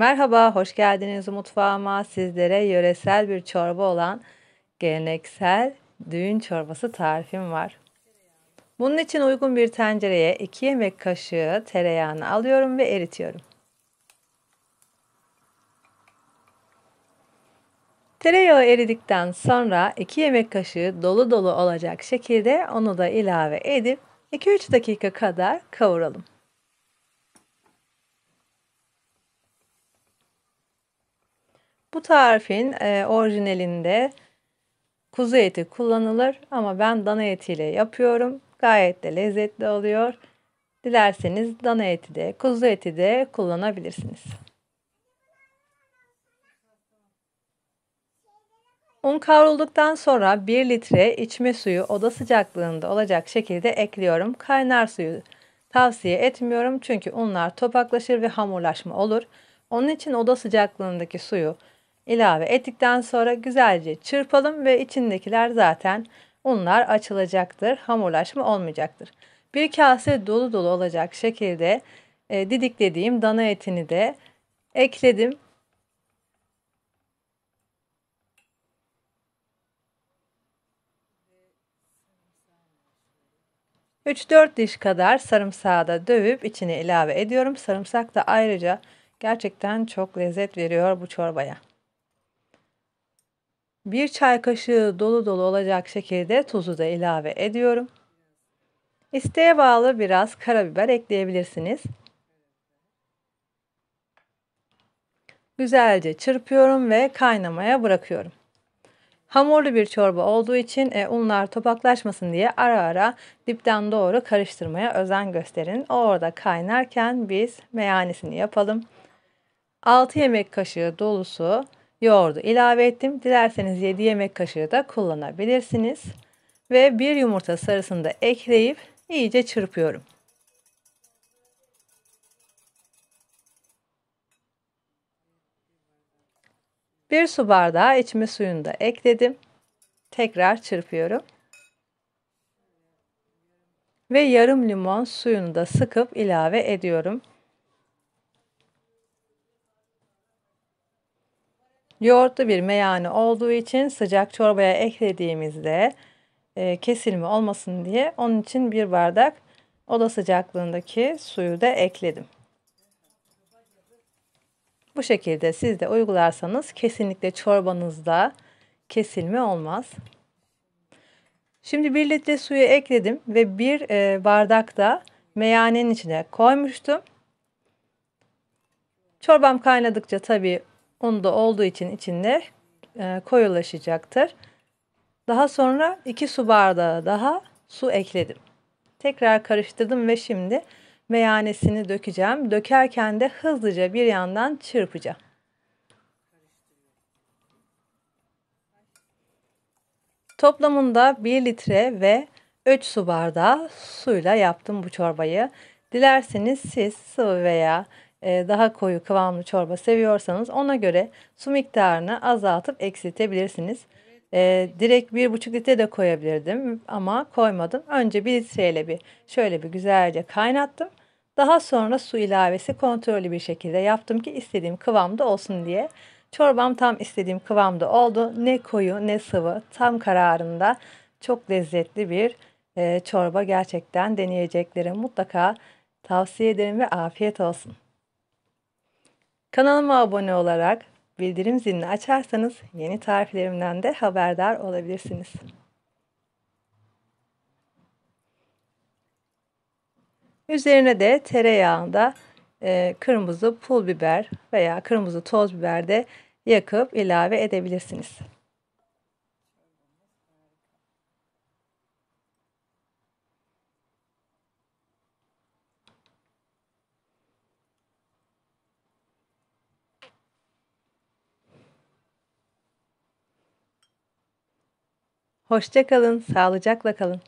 Merhaba, hoş geldiniz mutfağıma. Sizlere yöresel bir çorba olan geleneksel düğün çorbası tarifim var. Bunun için uygun bir tencereye 2 yemek kaşığı tereyağını alıyorum ve eritiyorum. Tereyağı eridikten sonra 2 yemek kaşığı dolu dolu olacak şekilde onu da ilave edip 2-3 dakika kadar kavuralım. Bu tarifin e, orijinalinde kuzu eti kullanılır ama ben dana etiyle yapıyorum. Gayet de lezzetli oluyor. Dilerseniz dana eti de kuzu eti de kullanabilirsiniz. Un kavrulduktan sonra 1 litre içme suyu oda sıcaklığında olacak şekilde ekliyorum. Kaynar suyu tavsiye etmiyorum çünkü unlar topaklaşır ve hamurlaşma olur. Onun için oda sıcaklığındaki suyu ilave ettikten sonra güzelce çırpalım ve içindekiler zaten unlar açılacaktır. Hamurlaşma olmayacaktır. Bir kase dolu dolu olacak şekilde e, didiklediğim dana etini de ekledim. Üç dört diş kadar sarımsağı da dövüp içine ilave ediyorum. Sarımsak da ayrıca gerçekten çok lezzet veriyor bu çorbaya. 1 çay kaşığı dolu dolu olacak şekilde tuzu da ilave ediyorum. İsteğe bağlı biraz karabiber ekleyebilirsiniz. Güzelce çırpıyorum ve kaynamaya bırakıyorum. Hamurlu bir çorba olduğu için e, unlar topaklaşmasın diye ara ara dipten doğru karıştırmaya özen gösterin. Orada kaynarken biz meyanesini yapalım. 6 yemek kaşığı dolusu yoğurdu ilave ettim. Dilerseniz 7 yemek kaşığı da kullanabilirsiniz. Ve bir yumurta sarısını da ekleyip iyice çırpıyorum. Bir su bardağı içme suyunu da ekledim. Tekrar çırpıyorum. Ve yarım limon suyunu da sıkıp ilave ediyorum. Yoğurtlu bir meyane olduğu için sıcak çorbaya eklediğimizde e, kesilme olmasın diye onun için bir bardak oda sıcaklığındaki suyu da ekledim. Bu şekilde siz de uygularsanız kesinlikle çorbanızda kesilme olmaz. Şimdi 1 litre suyu ekledim ve bir e, bardak da meyanenin içine koymuştum. Çorbam kaynadıkça tabii Un da olduğu için içinde e, koyulaşacaktır. Daha sonra 2 su bardağı daha su ekledim. Tekrar karıştırdım ve şimdi meyanesini dökeceğim. Dökerken de hızlıca bir yandan çırpacağım. Toplamında 1 litre ve 3 su bardağı suyla yaptım bu çorbayı. Dilerseniz siz sıvı veya ee, daha koyu kıvamlı çorba seviyorsanız ona göre su miktarını azaltıp eksiltebilirsiniz. E, direkt bir buçuk litre de koyabilirdim ama koymadım. Önce bir litreyle bir şöyle bir güzelce kaynattım. Daha sonra su ilavesi kontrollü bir şekilde yaptım ki istediğim kıvamda olsun diye. Çorbam tam istediğim kıvamda oldu. Ne koyu ne sıvı tam kararında çok lezzetli bir e, çorba gerçekten deneyeceklere mutlaka tavsiye ederim ve afiyet olsun. Kanalıma abone olarak bildirim zilini açarsanız yeni tariflerimden de haberdar olabilirsiniz. Üzerine de tereyağında e, kırmızı pul biber veya kırmızı toz biber de yakıp ilave edebilirsiniz. Hoşçakalın, sağlıcakla kalın.